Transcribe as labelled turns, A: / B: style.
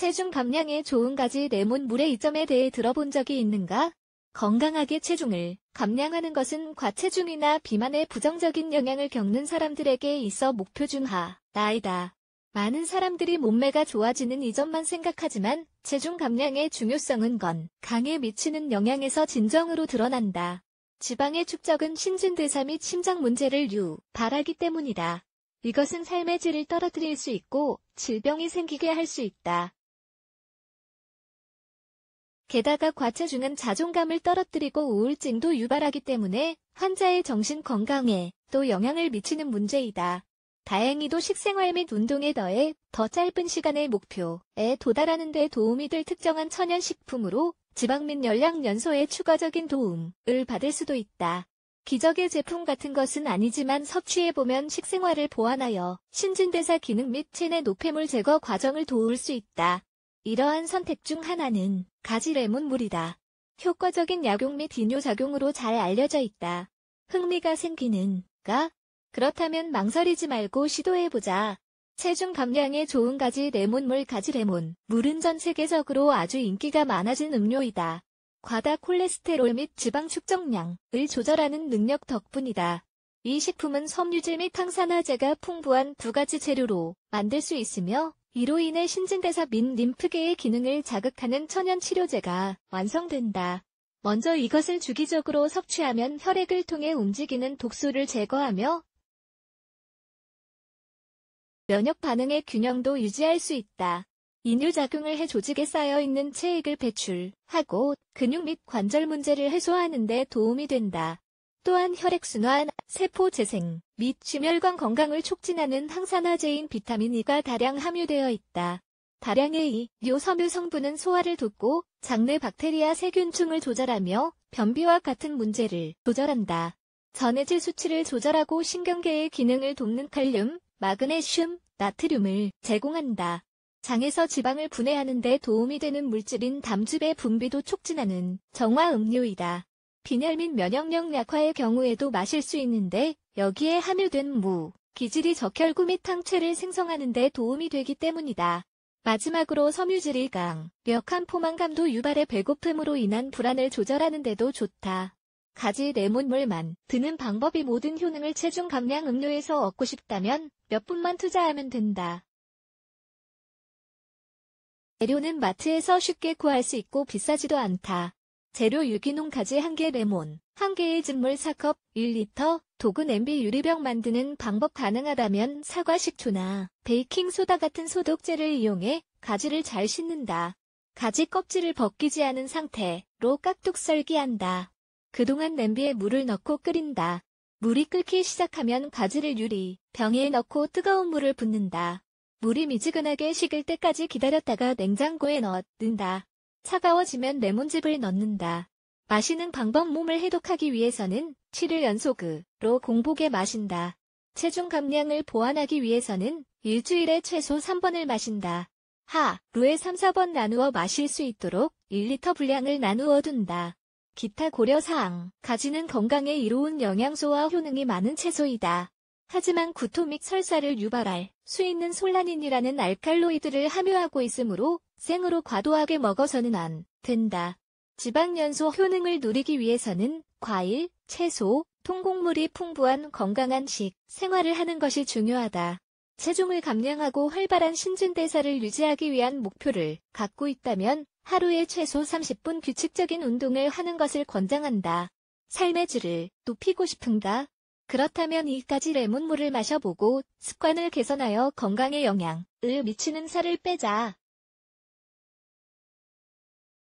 A: 체중 감량에 좋은 가지 레몬 물의 이점에 대해 들어본 적이 있는가? 건강하게 체중을 감량하는 것은 과체중이나 비만의 부정적인 영향을 겪는 사람들에게 있어 목표 중 하나이다. 많은 사람들이 몸매가 좋아지는 이점만 생각하지만 체중 감량의 중요성은 건강에 미치는 영향에서 진정으로 드러난다. 지방의 축적은 신진대사 및 심장 문제를 유발하기 때문이다. 이것은 삶의 질을 떨어뜨릴 수 있고 질병이 생기게 할 수 있다. 게다가 과체중은 자존감을 떨어뜨리고 우울증도 유발하기 때문에 환자의 정신 건강에 또 영향을 미치는 문제이다. 다행히도 식생활 및 운동에 더해 더 짧은 시간의 목표에 도달하는 데 도움이 될 특정한 천연식품으로 지방 및 열량 연소에 추가적인 도움을 받을 수도 있다. 기적의 제품 같은 것은 아니지만 섭취해보면 식생활을 보완하여 신진대사 기능 및 체내 노폐물 제거 과정을 도울 수 있다. 이러한 선택 중 하나는 가지 레몬 물이다. 효과적인 약용 및 이뇨 작용으로 잘 알려져 있다. 흥미가 생기는 가 그렇다면 망설이지 말고 시도해보자. 체중 감량에 좋은 가지 레몬물 가지 레몬 물은 전 세계적으로 아주 인기가 많아진 음료이다. 과다 콜레스테롤 및 지방 축적량을 조절하는 능력 덕분이다. 이 식품은 섬유질 및 항산화제가 풍부한 두 가지 재료로 만들 수 있으며 이로 인해 신진대사 및 림프계의 기능을 자극하는 천연치료제가 완성된다. 먼저 이것을 주기적으로 섭취하면 혈액을 통해 움직이는 독소를 제거하며 면역 반응의 균형도 유지할 수 있다. 인유작용을 해 조직에 쌓여있는 체액을 배출하고 근육 및 관절 문제를 해소하는 데 도움이 된다. 또한 혈액순환, 세포재생 및 심혈관 건강을 촉진하는 항산화제인 비타민 E가 다량 함유되어 있다. 다량의 이 요섬유 성분은 소화를 돕고 장내 박테리아 세균충을 조절하며 변비와 같은 문제를 조절한다. 전해질 수치를 조절하고 신경계의 기능을 돕는 칼륨, 마그네슘, 나트륨을 제공한다. 장에서 지방을 분해하는 데 도움이 되는 물질인 담즙의 분비도 촉진하는 정화 음료이다. 빈혈 및 면역력 약화의 경우에도 마실 수 있는데 여기에 함유된 무, 기질이 적혈구 및 항체를 생성하는 데 도움이 되기 때문이다. 마지막으로 섬유질이 강, 력한 포만감도 유발해 배고픔으로 인한 불안을 조절하는 데도 좋다. 가지 레몬물만 드는 방법이 모든 효능을 체중 감량 음료에서 얻고 싶다면 몇 분만 투자하면 된다. 재료는 마트에서 쉽게 구할 수 있고 비싸지도 않다. 재료 유기농 가지 1개 레몬, 1개의 진물 4컵, 1리터, 도구 냄비 유리병 만드는 방법 가능하다면 사과 식초나 베이킹소다 같은 소독제를 이용해 가지를 잘 씻는다. 가지 껍질을 벗기지 않은 상태로 깍둑 썰기한다. 그동안 냄비에 물을 넣고 끓인다. 물이 끓기 시작하면 가지를 유리, 병에 넣고 뜨거운 물을 붓는다. 물이 미지근하게 식을 때까지 기다렸다가 냉장고에 넣는다. 차가워지면 레몬즙을 넣는다. 마시는 방법 몸을 해독하기 위해서는 치를 연속으로 공복에 마신다. 체중 감량을 보완하기 위해서는 일주일에 최소 3번을 마신다. 하, 루에 3, 4번 나누어 마실 수 있도록 1리터 분량을 나누어 둔다. 기타 고려사항, 가지는 건강에 이로운 영양소와 효능이 많은 채소이다. 하지만 구토 및 설사를 유발할 수 있는 솔라닌이라는 알칼로이드를 함유하고 있으므로 생으로 과도하게 먹어서는 안 된다. 지방 연소 효능을 누리기 위해서는 과일, 채소, 통곡물이 풍부한 건강한 식 생활을 하는 것이 중요하다. 체중을 감량하고 활발한 신진대사를 유지하기 위한 목표를 갖고 있다면 하루에 최소 30분 규칙적인 운동을 하는 것을 권장한다. 삶의 질을 높이고 싶은가? 그렇다면 이까지 레몬물을 마셔보고 습관을 개선하여 건강에 영향을 미치는 살을 빼자.